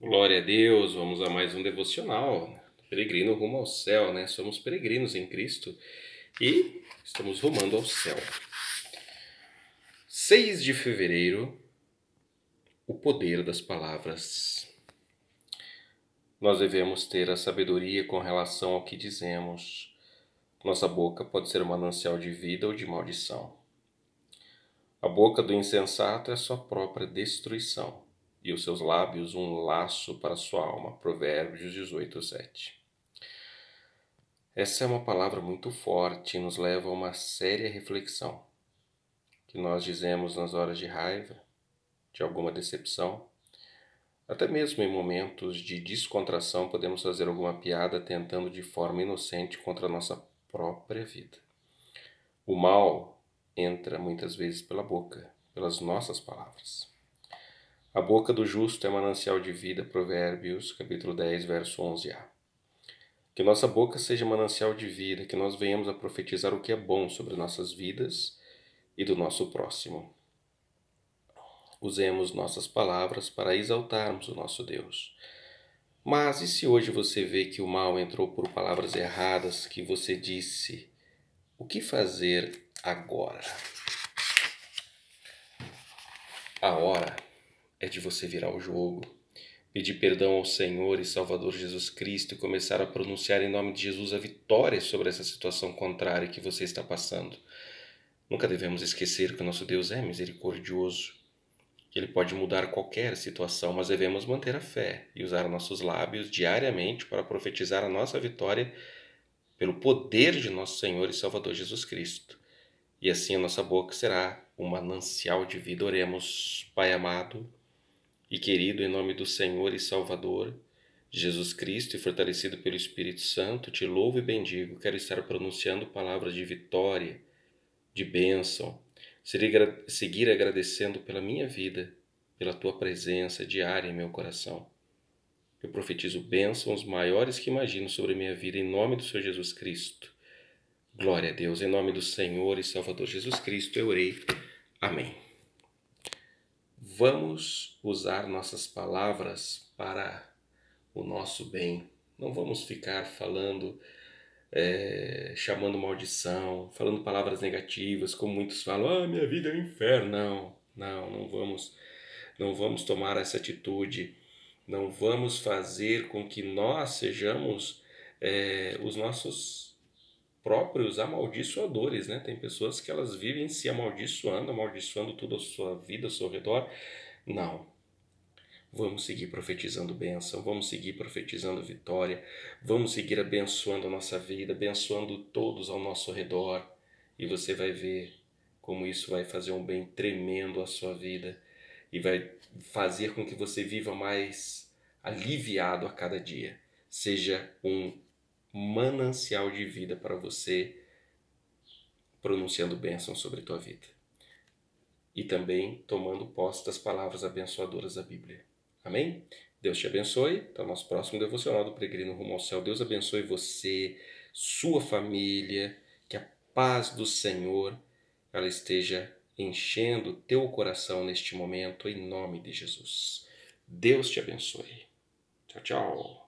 Glória a Deus, vamos a mais um devocional. Peregrino rumo ao céu, né? Somos peregrinos em Cristo e estamos rumando ao céu. 6 de fevereiro, o poder das palavras. Nós devemos ter a sabedoria com relação ao que dizemos. Nossa boca pode ser um manancial de vida ou de maldição. A boca do insensato é sua própria destruição e os seus lábios um laço para sua alma. Provérbios 18, 7. Essa é uma palavra muito forte e nos leva a uma séria reflexão. Que nós dizemos nas horas de raiva, de alguma decepção, até mesmo em momentos de descontração, podemos fazer alguma piada tentando de forma inocente contra a nossa própria vida. O mal entra muitas vezes pela boca, pelas nossas palavras. A boca do justo é manancial de vida. Provérbios, capítulo 10, verso 11a. Que nossa boca seja manancial de vida, que nós venhamos a profetizar o que é bom sobre nossas vidas e do nosso próximo. Usemos nossas palavras para exaltarmos o nosso Deus. Mas e se hoje você vê que o mal entrou por palavras erradas que você disse? O que fazer agora? A hora é de você virar o jogo, pedir perdão ao Senhor e Salvador Jesus Cristo e começar a pronunciar em nome de Jesus a vitória sobre essa situação contrária que você está passando. Nunca devemos esquecer que o nosso Deus é misericordioso. Ele pode mudar qualquer situação, mas devemos manter a fé e usar nossos lábios diariamente para profetizar a nossa vitória pelo poder de nosso Senhor e Salvador Jesus Cristo. E assim a nossa boca será um manancial de vida. Oremos, Pai amado, e querido em nome do Senhor e Salvador, Jesus Cristo e fortalecido pelo Espírito Santo, te louvo e bendigo. Quero estar pronunciando palavras de vitória, de bênção. Seguir agradecendo pela minha vida, pela tua presença diária em meu coração. Eu profetizo bênçãos maiores que imagino sobre minha vida em nome do Senhor Jesus Cristo. Glória a Deus, em nome do Senhor e Salvador Jesus Cristo, eu orei. Amém. Vamos usar nossas palavras para o nosso bem. Não vamos ficar falando, é, chamando maldição, falando palavras negativas, como muitos falam, ah, minha vida é um inferno. Não, não, não vamos, não vamos tomar essa atitude. Não vamos fazer com que nós sejamos é, os nossos próprios amaldiçoadores, né? Tem pessoas que elas vivem se amaldiçoando, amaldiçoando toda a sua vida ao seu redor. Não. Vamos seguir profetizando bênção, vamos seguir profetizando vitória, vamos seguir abençoando a nossa vida, abençoando todos ao nosso redor. E você vai ver como isso vai fazer um bem tremendo à sua vida e vai fazer com que você viva mais aliviado a cada dia. Seja um manancial de vida para você, pronunciando bênção sobre tua vida. E também tomando posse das palavras abençoadoras da Bíblia. Amém? Deus te abençoe. Até o nosso próximo devocional do Peregrino Rumo ao Céu. Deus abençoe você, sua família, que a paz do Senhor ela esteja enchendo teu coração neste momento, em nome de Jesus. Deus te abençoe. Tchau, tchau.